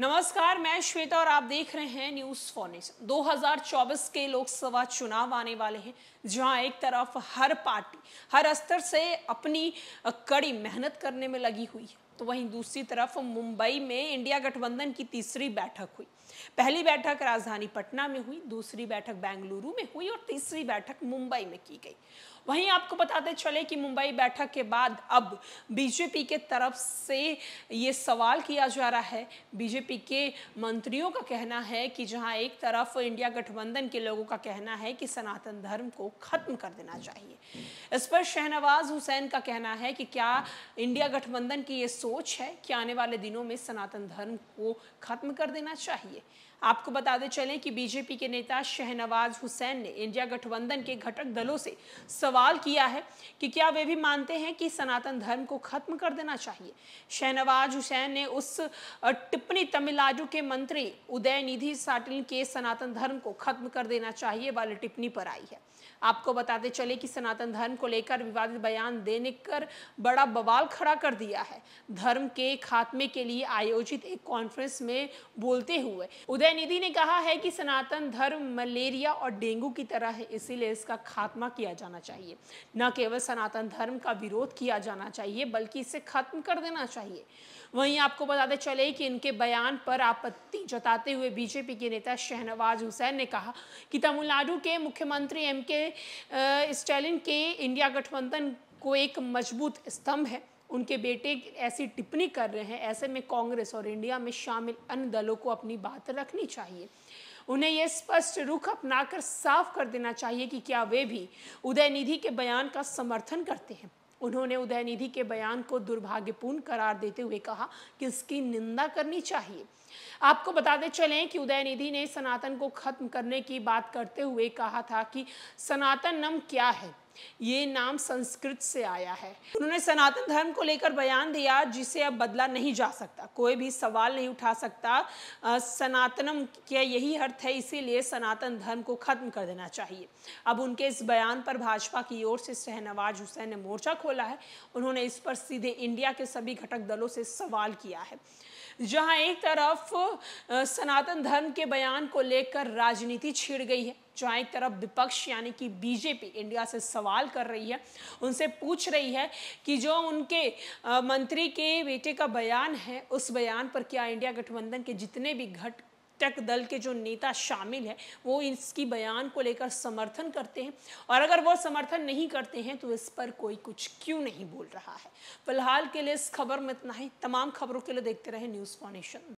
नमस्कार मैं श्वेता और आप देख रहे हैं न्यूज फॉनिक्स 2024 के लोकसभा चुनाव आने वाले हैं जहां एक तरफ हर पार्टी हर स्तर से अपनी कड़ी मेहनत करने में लगी हुई है तो वहीं दूसरी तरफ मुंबई में इंडिया गठबंधन की तीसरी बैठक हुई पहली बैठक राजधानी पटना में हुई दूसरी बैठक बेंगलुरु में हुई और तीसरी बैठक मुंबई में की गई वहीं आपको बताते चले कि मुंबई बैठक के बाद अब बीजेपी के तरफ से ये सवाल किया जा रहा है बीजेपी के मंत्रियों का कहना है कि जहां एक तरफ इंडिया गठबंधन के लोगों का कहना है कि सनातन धर्म को खत्म कर देना चाहिए इस पर शहनवाज हुसैन का कहना है कि क्या इंडिया गठबंधन की ये सोच है कि आने वाले दिनों में सनातन धर्म को खत्म कर देना चाहिए आपको बताते चलें कि बीजेपी के नेता शहनवाज हुसैन ने इंडिया गठबंधन के घटक दलों से सवाल किया है कि क्या वे भी मानते हैं कि सनातन धर्म को खत्म कर देना चाहिए शहनवाज हुसैन ने उस टिप्पणी तमिलनाडु के मंत्री उदय निधि साटिल के सनातन धर्म को खत्म कर देना चाहिए वाली टिप्पणी पर आई है आपको बताते चले कि सनातन धर्म को लेकर विवादित बयान देने कर बड़ा बवाल खड़ा कर दिया है धर्म के खात्मे के लिए आयोजित एक कॉन्फ्रेंस में बोलते हुए उदयनिधि ने कहा है कि सनातन धर्म मलेरिया और डेंगू की तरह है इसीलिए इसका खात्मा किया जाना चाहिए न केवल सनातन धर्म का विरोध किया जाना चाहिए बल्कि इसे खत्म कर देना चाहिए वहीं आपको बताते चले कि इनके बयान पर आपत्ति जताते हुए बीजेपी के नेता शहनवाज हुसैन ने कहा कि तमिलनाडु के मुख्यमंत्री एम के स्टैलिन के इंडिया गठबंधन को एक मजबूत स्तंभ है उनके बेटे ऐसी टिप्पणी कर रहे हैं ऐसे में कांग्रेस और इंडिया में शामिल अन्य दलों को अपनी बात रखनी चाहिए उन्हें यह स्पष्ट रुख अपनाकर साफ कर देना चाहिए कि क्या वे भी उदयनिधि के बयान का समर्थन करते हैं उन्होंने उदयनिधि के बयान को दुर्भाग्यपूर्ण करार देते हुए कहा कि इसकी निंदा करनी चाहिए आपको बताते चलें कि उदयनिधि ने सनातन को खत्म करने की बात करते हुए कहा था कि सनातन नम क्या है ये नाम संस्कृत से आया है उन्होंने सनातन धर्म को लेकर बयान दिया जिसे अब बदला नहीं जा सकता कोई भी सवाल नहीं उठा सकता सनातनम क्या यही अर्थ है इसीलिए सनातन धर्म को खत्म कर देना चाहिए अब उनके इस बयान पर भाजपा की ओर से शहनवाज हुसैन ने मोर्चा खोला है उन्होंने इस पर सीधे इंडिया के सभी घटक दलों से सवाल किया है जहां एक तरफ सनातन धर्म के बयान को लेकर राजनीति छिड़ गई है जहाँ एक तरफ विपक्ष यानी कि बीजेपी इंडिया से सवाल कर रही है उनसे पूछ रही है कि जो उनके मंत्री के बेटे का बयान है उस बयान पर क्या इंडिया गठबंधन के जितने भी घट टक दल के जो नेता शामिल है वो इसकी बयान को लेकर समर्थन करते हैं और अगर वो समर्थन नहीं करते हैं तो इस पर कोई कुछ क्यों नहीं बोल रहा है फिलहाल के लिए इस खबर में इतना ही तमाम खबरों के लिए देखते रहे न्यूज़ फाउंडेशन